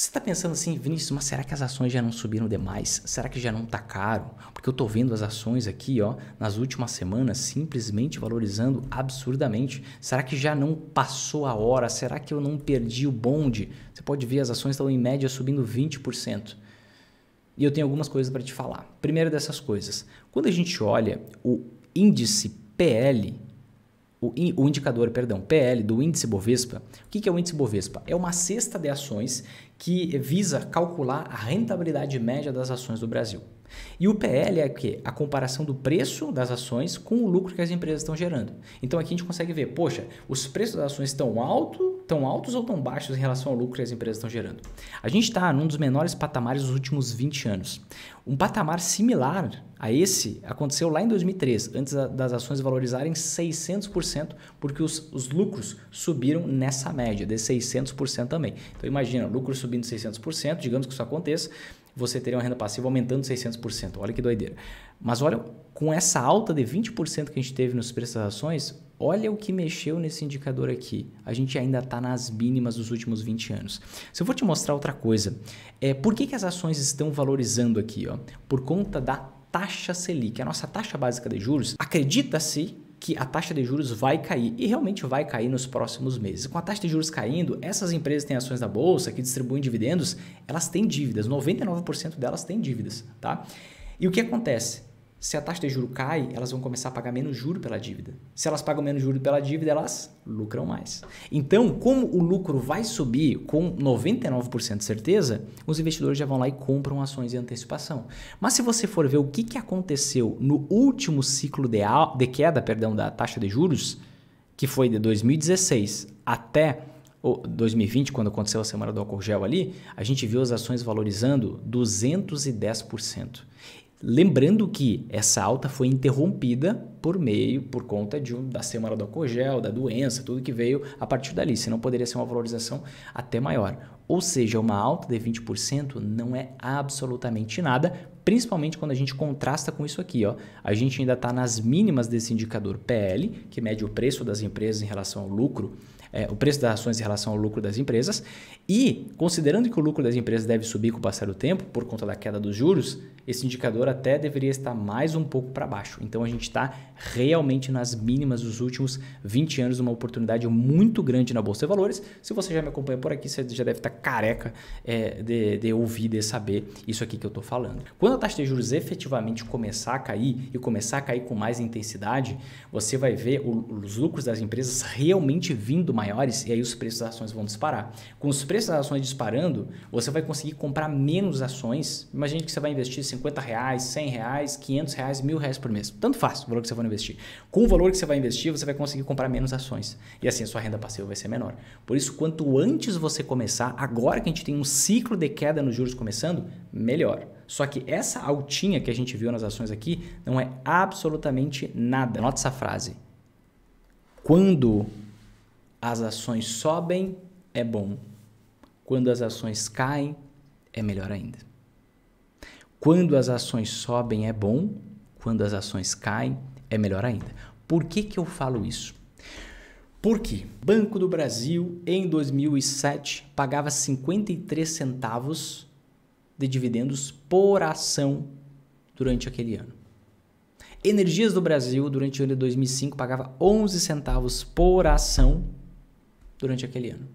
Você está pensando assim, Vinícius, mas será que as ações já não subiram demais? Será que já não está caro? Porque eu estou vendo as ações aqui, ó, nas últimas semanas, simplesmente valorizando absurdamente. Será que já não passou a hora? Será que eu não perdi o bonde? Você pode ver, as ações estão em média subindo 20%. E eu tenho algumas coisas para te falar. Primeira dessas coisas, quando a gente olha o índice PL, o, o indicador, perdão, PL do índice Bovespa. O que é o índice Bovespa? É uma cesta de ações que visa calcular a rentabilidade média das ações do Brasil. E o PL é o quê? A comparação do preço das ações com o lucro que as empresas estão gerando. Então aqui a gente consegue ver, poxa, os preços das ações estão altos tão altos ou tão baixos em relação ao lucro que as empresas estão gerando. A gente está num dos menores patamares dos últimos 20 anos. Um patamar similar a esse aconteceu lá em 2003, antes das ações valorizarem 600%, porque os, os lucros subiram nessa média, de 600% também. Então imagina, lucro subindo 600%, digamos que isso aconteça, você teria uma renda passiva aumentando 600%. Olha que doideira. Mas olha, com essa alta de 20% que a gente teve nos preços das ações, Olha o que mexeu nesse indicador aqui. A gente ainda está nas mínimas dos últimos 20 anos. Se eu for te mostrar outra coisa, é, por que, que as ações estão valorizando aqui? Ó? Por conta da taxa Selic, a nossa taxa básica de juros. Acredita-se que a taxa de juros vai cair e realmente vai cair nos próximos meses. Com a taxa de juros caindo, essas empresas que têm ações da bolsa, que distribuem dividendos, elas têm dívidas, 99% delas têm dívidas, tá? E o que acontece? Se a taxa de juro cai, elas vão começar a pagar menos juro pela dívida. Se elas pagam menos juro pela dívida, elas lucram mais. Então, como o lucro vai subir com 99% de certeza, os investidores já vão lá e compram ações em antecipação. Mas se você for ver o que, que aconteceu no último ciclo de, de queda perdão, da taxa de juros, que foi de 2016 até 2020, quando aconteceu a semana do álcool gel ali, a gente viu as ações valorizando 210%. Lembrando que essa alta foi interrompida por meio, por conta de, da semana do cogel, da doença, tudo que veio a partir dali, senão poderia ser uma valorização até maior. Ou seja, uma alta de 20% não é absolutamente nada, principalmente quando a gente contrasta com isso aqui. Ó. A gente ainda está nas mínimas desse indicador PL, que mede o preço das empresas em relação ao lucro é, o preço das ações em relação ao lucro das empresas. E, considerando que o lucro das empresas deve subir com o passar do tempo, por conta da queda dos juros, esse indicador até deveria estar mais um pouco para baixo. Então a gente está realmente nas mínimas dos últimos 20 anos, uma oportunidade muito grande na Bolsa de Valores. Se você já me acompanha por aqui, você já deve estar careca é, de, de ouvir, de saber isso aqui que eu estou falando. Quando a taxa de juros efetivamente começar a cair e começar a cair com mais intensidade, você vai ver os lucros das empresas realmente vindo mais maiores e aí os preços das ações vão disparar. Com os preços das ações disparando, você vai conseguir comprar menos ações. Imagine que você vai investir 50 reais, 100 reais, 500 reais, mil reais por mês. Tanto faz o valor que você for investir. Com o valor que você vai investir, você vai conseguir comprar menos ações. E assim a sua renda passiva vai ser menor. Por isso, quanto antes você começar, agora que a gente tem um ciclo de queda nos juros começando, melhor. Só que essa altinha que a gente viu nas ações aqui não é absolutamente nada. Nota essa frase. Quando as ações sobem, é bom. Quando as ações caem, é melhor ainda. Quando as ações sobem, é bom. Quando as ações caem, é melhor ainda. Por que, que eu falo isso? Porque Banco do Brasil, em 2007, pagava 53 centavos de dividendos por ação durante aquele ano. Energias do Brasil, durante o ano de 2005, pagava 11 centavos por ação durante aquele ano.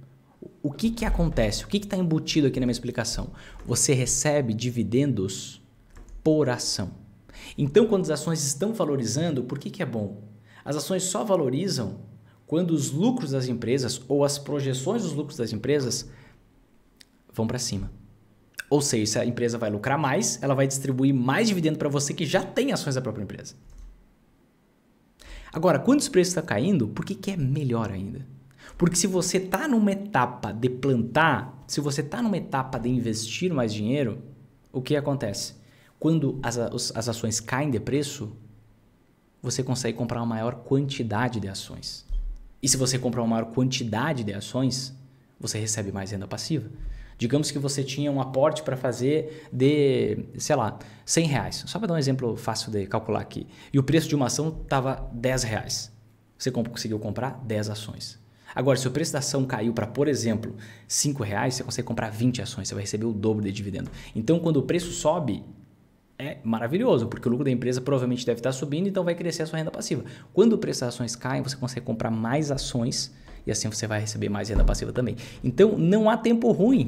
O que, que acontece? O que está embutido aqui na minha explicação? Você recebe dividendos por ação. Então, quando as ações estão valorizando, por que, que é bom? As ações só valorizam quando os lucros das empresas ou as projeções dos lucros das empresas vão para cima. Ou seja, se a empresa vai lucrar mais, ela vai distribuir mais dividendo para você que já tem ações da própria empresa. Agora, quando os preços estão tá caindo, por que, que é melhor ainda? Porque se você está numa etapa de plantar, se você está numa etapa de investir mais dinheiro, o que acontece? Quando as, as ações caem de preço, você consegue comprar uma maior quantidade de ações. E se você comprar uma maior quantidade de ações, você recebe mais renda passiva. Digamos que você tinha um aporte para fazer de, sei lá, 100 reais. Só para dar um exemplo fácil de calcular aqui. E o preço de uma ação estava 10 reais. Você conseguiu comprar 10 ações. Agora, se o preço da ação caiu para, por exemplo, R$ reais, você consegue comprar 20 ações, você vai receber o dobro de dividendo. Então, quando o preço sobe, é maravilhoso, porque o lucro da empresa provavelmente deve estar subindo, então vai crescer a sua renda passiva. Quando o preço das ações cai, você consegue comprar mais ações e assim você vai receber mais renda passiva também. Então, não há tempo ruim.